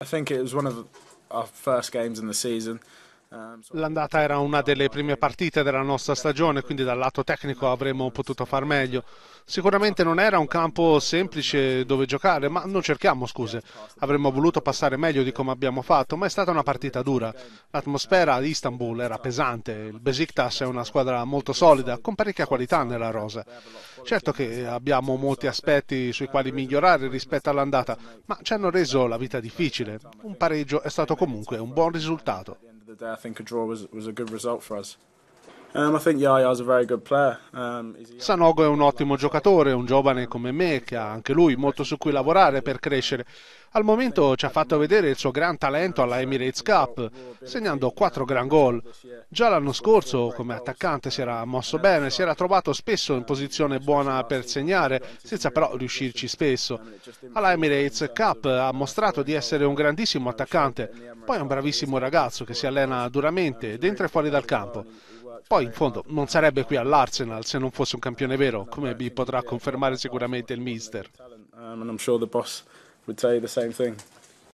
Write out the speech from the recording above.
I think it was one of our first games in the season. L'andata era una delle prime partite della nostra stagione, quindi dal lato tecnico avremmo potuto far meglio. Sicuramente non era un campo semplice dove giocare, ma non cerchiamo scuse. Avremmo voluto passare meglio di come abbiamo fatto, ma è stata una partita dura. L'atmosfera ad Istanbul era pesante, il Besiktas è una squadra molto solida, con parecchia qualità nella rosa. Certo che abbiamo molti aspetti sui quali migliorare rispetto all'andata, ma ci hanno reso la vita difficile. Un pareggio è stato comunque un buon risultato. the day, I think a draw was was a good result for us. Um, um, Sanogo è un ottimo giocatore, un giovane come me che ha anche lui molto su cui lavorare per crescere. Al momento ci ha fatto vedere il suo gran talento alla Emirates Cup, segnando quattro gran gol. Già l'anno scorso, come attaccante, si era mosso bene, si era trovato spesso in posizione buona per segnare, senza però riuscirci spesso. Alla Emirates Cup ha mostrato di essere un grandissimo attaccante, poi è un bravissimo ragazzo che si allena duramente, dentro e fuori dal campo. Poi in fondo non sarebbe qui all'Arsenal se non fosse un campione vero, come vi potrà confermare sicuramente il mister. Um,